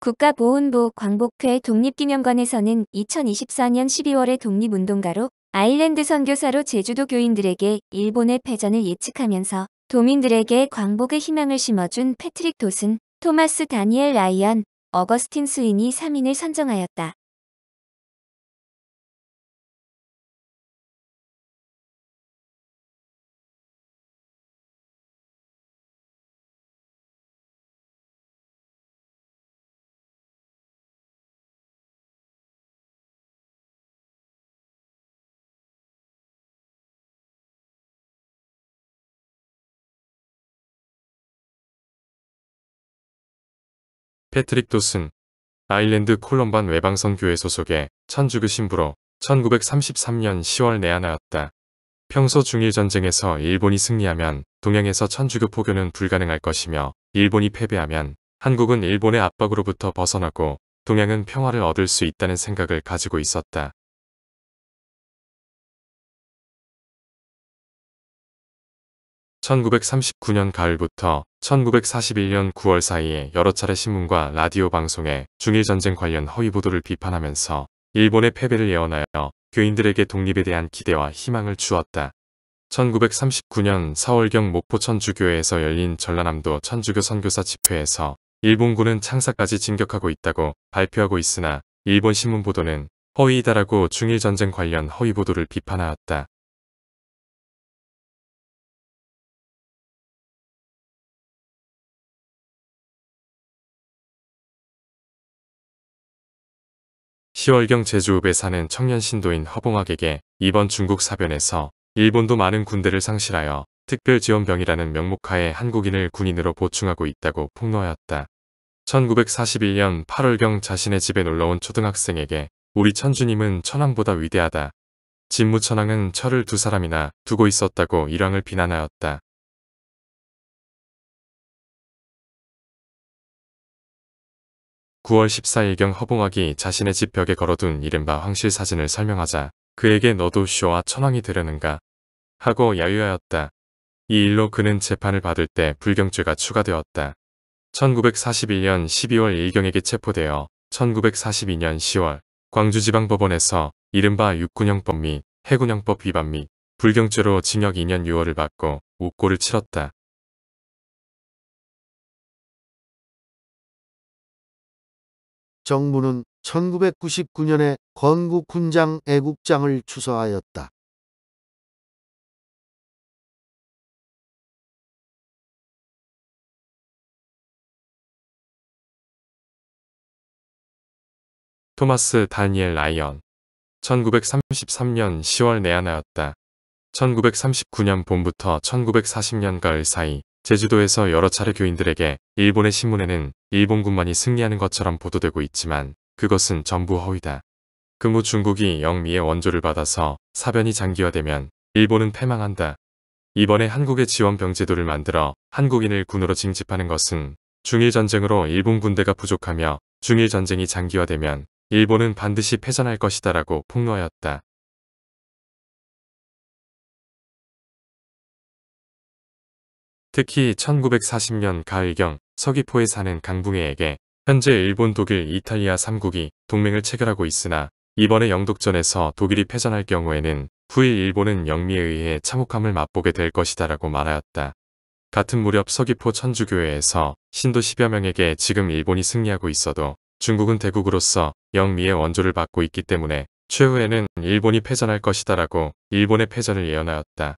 국가보훈부 광복회 독립기념관에서는 2024년 12월에 독립운동가로 아일랜드 선교사로 제주도 교인들에게 일본의 패전을 예측하면서 도민들에게 광복의 희망을 심어준 패트릭 도슨, 토마스 다니엘 라이언, 어거스틴 스윈이 3인을 선정하였다. 패트릭 도슨, 아일랜드 콜럼반 외방선교회 소속의 천주교 신부로 1933년 10월 내한하였다. 평소 중일 전쟁에서 일본이 승리하면 동양에서 천주교 포교는 불가능할 것이며 일본이 패배하면 한국은 일본의 압박으로부터 벗어나고 동양은 평화를 얻을 수 있다는 생각을 가지고 있었다. 1939년 가을부터 1941년 9월 사이에 여러 차례 신문과 라디오 방송에 중일전쟁 관련 허위 보도를 비판하면서 일본의 패배를 예언하여 교인들에게 독립에 대한 기대와 희망을 주었다. 1939년 4월경 목포 천주교회에서 열린 전라남도 천주교 선교사 집회에서 일본군은 창사까지 진격하고 있다고 발표하고 있으나 일본 신문 보도는 허위이다라고 중일전쟁 관련 허위 보도를 비판하였다. 10월경 제주읍에 사는 청년 신도인 허봉학에게 이번 중국 사변에서 일본도 많은 군대를 상실하여 특별지원병이라는 명목하에 한국인을 군인으로 보충하고 있다고 폭로하였다. 1941년 8월경 자신의 집에 놀러온 초등학생에게 우리 천주님은 천황보다 위대하다. 진무천황은 철을 두 사람이나 두고 있었다고 일왕을 비난하였다. 9월 14일경 허봉학이 자신의 집 벽에 걸어둔 이른바 황실 사진을 설명하자 그에게 너도 쇼와 천황이 되려는가 하고 야유하였다. 이 일로 그는 재판을 받을 때 불경죄가 추가되었다. 1941년 12월 일경에게 체포되어 1942년 10월 광주지방법원에서 이른바 육군형법 및 해군형법 위반 및 불경죄로 징역 2년 6월을 받고 옥고를 치렀다. 정부는 1999년에 건국훈장 애국장을 추서하였다. 토마스 다니엘 라이언 1933년 10월 내한하였다. 1939년 봄부터 1940년 가을 사이 제주도에서 여러 차례 교인들에게 일본의 신문에는 일본군만이 승리하는 것처럼 보도되고 있지만 그것은 전부 허위다. 근무 중국이 영미의 원조를 받아서 사변이 장기화되면 일본은 패망한다. 이번에 한국의 지원병 제도를 만들어 한국인을 군으로 징집하는 것은 중일전쟁으로 일본 군대가 부족하며 중일전쟁이 장기화되면 일본은 반드시 패전할 것이다라고 폭로하였다. 특히 1940년 가을경 서귀포에 사는 강붕해에게 현재 일본, 독일, 이탈리아 3국이 동맹을 체결하고 있으나 이번에 영독전에서 독일이 패전할 경우에는 후일 일본은 영미에 의해 참혹함을 맛보게 될 것이다라고 말하였다. 같은 무렵 서귀포 천주교회에서 신도 10여 명에게 지금 일본이 승리하고 있어도 중국은 대국으로서 영미의 원조를 받고 있기 때문에 최후에는 일본이 패전할 것이다라고 일본의 패전을 예언하였다.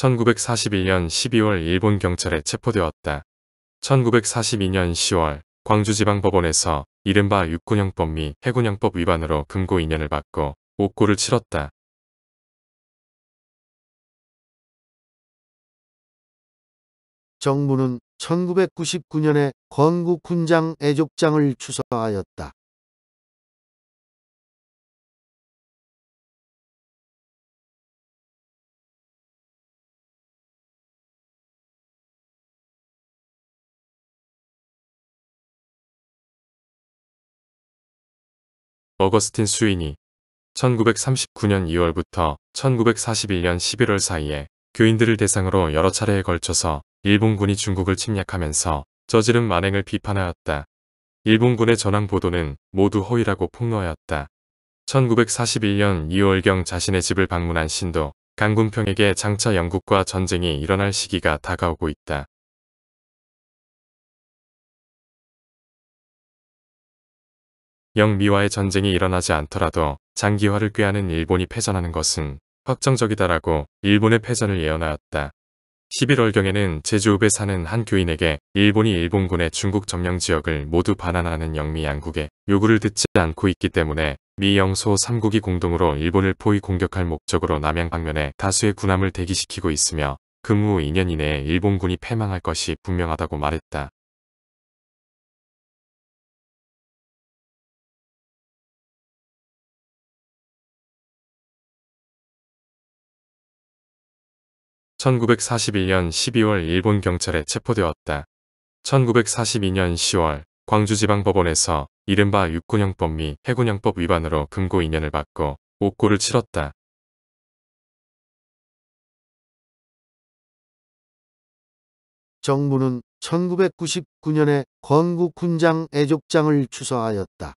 1941년 12월 일본 경찰에 체포되었다. 1942년 10월 광주지방법원에서 이른바 육군형법 및 해군형법 위반으로 금고 2년을 받고 옥고를 치렀다. 정부는 1999년에 건국훈장 애족장을 추서하였다. 어거스틴 수인이 1939년 2월부터 1941년 11월 사이에 교인들을 대상으로 여러 차례에 걸쳐서 일본군이 중국을 침략하면서 저지른 만행을 비판하였다. 일본군의 전황 보도는 모두 허위라고 폭로하였다. 1941년 2월경 자신의 집을 방문한 신도 강군평에게 장차 영국과 전쟁이 일어날 시기가 다가오고 있다. 영미와의 전쟁이 일어나지 않더라도 장기화를 꾀하는 일본이 패전하는 것은 확정적이다라고 일본의 패전을 예언하였다. 11월경에는 제주읍에 사는 한 교인에게 일본이 일본군의 중국 점령 지역을 모두 반환하는 영미 양국의 요구를 듣지 않고 있기 때문에 미영소 3국이 공동으로 일본을 포위 공격할 목적으로 남양 방면에 다수의 군함을 대기시키고 있으며 근무 2년 이내에 일본군이 패망할 것이 분명하다고 말했다. 1941년 12월 일본 경찰에 체포되었다. 1942년 10월 광주지방법원에서 이른바 육군형법 및 해군형법 위반으로 금고 2년을 받고 옥고를 치렀다. 정부는 1999년에 건국훈장 애족장을 추서하였다.